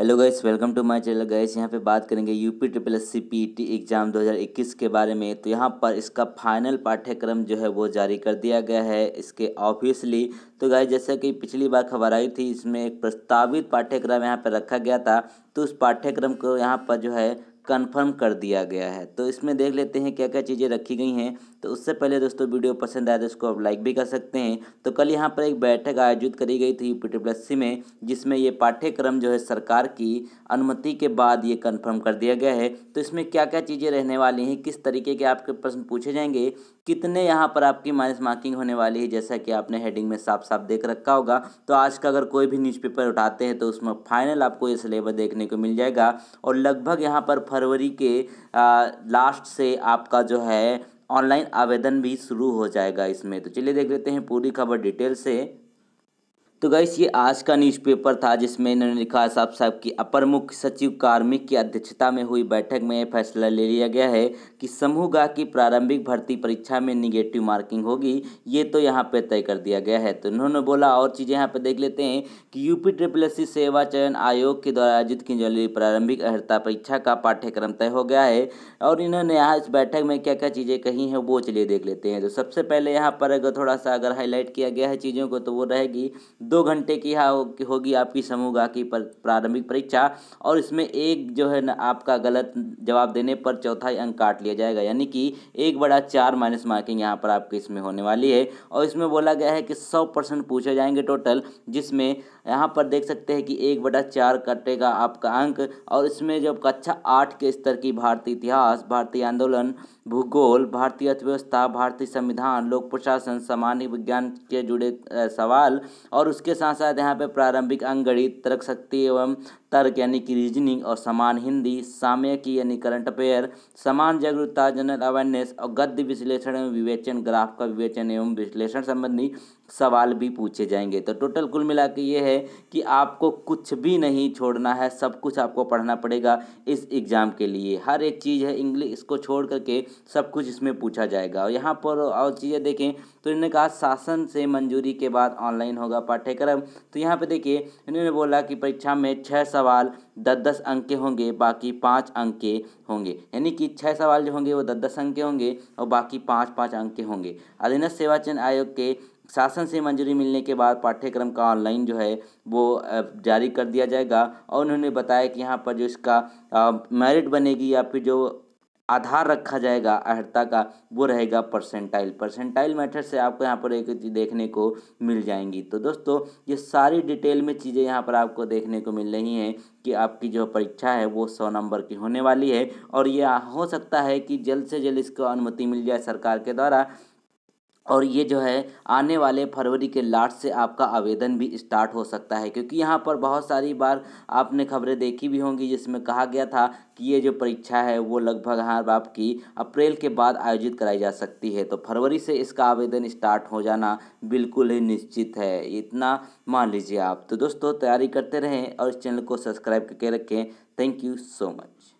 hello guys welcome to my channel guys यहाँ पे बात करेंगे UP triple S C P T exam 2021 के बारे में तो यहाँ पर इसका फाइनल पाठ्यक्रम जो है वो जारी कर दिया गया है इसके ऑफिशियली तो गाइस जैसा कि पिछली बार खबर आई थी इसमें एक प्रस्तावित पाठ्यक्रम यहाँ पर रखा गया था तो उस पाठ्यक्रम को यहाँ पर जो है कन्फर्म कर दिया गया है तो इसमें देख लेते हैं क्या क्या चीज़ें रखी गई हैं तो उससे पहले दोस्तों वीडियो पसंद आए तो उसको आप लाइक भी कर सकते हैं तो कल यहाँ पर एक बैठक आयोजित करी गई थी पी टी में जिसमें ये पाठ्यक्रम जो है सरकार की अनुमति के बाद ये कन्फर्म कर दिया गया है तो इसमें क्या क्या चीज़ें रहने वाली हैं किस तरीके के आपके प्रश्न पूछे जाएंगे कितने यहाँ पर आपकी माइनस मार्किंग होने वाली है जैसा कि आपने हेडिंग में साफ साफ देख रखा होगा तो आज का अगर कोई भी न्यूज़पेपर उठाते हैं तो उसमें फाइनल आपको ये सिलेबस देखने को मिल जाएगा और लगभग यहाँ पर फरवरी के आ, लास्ट से आपका जो है ऑनलाइन आवेदन भी शुरू हो जाएगा इसमें तो चलिए देख लेते हैं पूरी खबर डिटेल से तो गैस ये आज का न्यूज़पेपर था जिसमें इन्होंने लिखा साहब साहब की अपर मुख्य सचिव कार्मिक की अध्यक्षता में हुई बैठक में यह फैसला ले लिया गया है कि समूहगाह की प्रारंभिक भर्ती परीक्षा में निगेटिव मार्किंग होगी ये तो यहाँ पे तय कर दिया गया है तो इन्होंने बोला और चीज़ें यहाँ पे देख लेते हैं कि यूपी ट्रिपल एस सेवा चयन आयोग के द्वारा आयोजित की जाने प्रारंभिक अर्हता परीक्षा का पाठ्यक्रम तय हो गया है और इन्होंने यहाँ इस बैठक में क्या क्या चीज़ें कही हैं वो चलिए देख लेते हैं तो सबसे पहले यहाँ पर अगर थोड़ा सा अगर हाईलाइट किया गया है चीज़ों को तो वो रहेगी दो घंटे की हाँ होगी आपकी समूह की प्रारंभिक परीक्षा और इसमें एक जो है ना आपका गलत जवाब देने पर चौथाई अंक काट लिया जाएगा यानी कि एक बड़ा चार माइनस मार्किंग यहाँ पर आपकी इसमें होने वाली है और इसमें बोला गया है कि सौ परसेंट पूछे जाएंगे टोटल जिसमें यहाँ पर देख सकते हैं कि एक बड़ा चार कटेगा आपका अंक और इसमें जब कक्षा आठ के स्तर की भारतीय इतिहास भारतीय आंदोलन भूगोल भारतीय अर्थव्यवस्था भारतीय संविधान लोक प्रशासन सामान्य विज्ञान के जुड़े सवाल और उस उसके साथ साथ यहाँ पे प्रारंभिक अंग गणित तर्क शक्ति एवं तर्क यानी कि रीजनिंग और समान हिंदी साम्य की यानी करंट अफेयर समान जागरूकता जनरल अवेयरनेस और गद्य विश्लेषण एवं विवेचन ग्राफ का विवेचन एवं विश्लेषण संबंधी सवाल भी पूछे जाएंगे तो टोटल कुल मिला के ये है कि आपको कुछ भी नहीं छोड़ना है सब कुछ आपको पढ़ना पड़ेगा इस एग्ज़ाम के लिए हर एक चीज़ है इंग्लिश इसको छोड़ करके सब कुछ इसमें पूछा जाएगा और यहाँ पर और चीज़ें देखें तो इन्होंने कहा शासन से मंजूरी के बाद ऑनलाइन होगा पाठ्यक्रम तो यहाँ पर देखिए इन्होंने बोला कि परीक्षा में छः सवाल दस दस अंक के होंगे बाकी पाँच अंक के होंगे यानी कि छः सवाल जो होंगे वो दस दस अंक के होंगे और बाकी पाँच पाँच अंक के होंगे अधीनस्थ सेवा चयन आयोग के शासन से मंजूरी मिलने के बाद पाठ्यक्रम का ऑनलाइन जो है वो जारी कर दिया जाएगा और उन्होंने बताया कि यहाँ पर जो इसका मेरिट बनेगी या फिर जो आधार रखा जाएगा अहर्ता का वो रहेगा परसेंटाइल परसेंटाइल मेथड से आपको यहाँ पर एक चीज़ देखने को मिल जाएंगी तो दोस्तों ये सारी डिटेल में चीज़ें यहाँ पर आपको देखने को मिल रही हैं कि आपकी जो परीक्षा है वो सौ नंबर की होने वाली है और ये हो सकता है कि जल्द से जल्द इसको अनुमति मिल जाए सरकार के द्वारा और ये जो है आने वाले फरवरी के लास्ट से आपका आवेदन भी स्टार्ट हो सकता है क्योंकि यहाँ पर बहुत सारी बार आपने खबरें देखी भी होंगी जिसमें कहा गया था कि ये जो परीक्षा है वो लगभग हर बाप आपकी अप्रैल के बाद आयोजित कराई जा सकती है तो फरवरी से इसका आवेदन स्टार्ट हो जाना बिल्कुल ही निश्चित है इतना मान लीजिए आप तो दोस्तों तैयारी करते रहें और इस चैनल को सब्सक्राइब करके रखें थैंक यू सो मच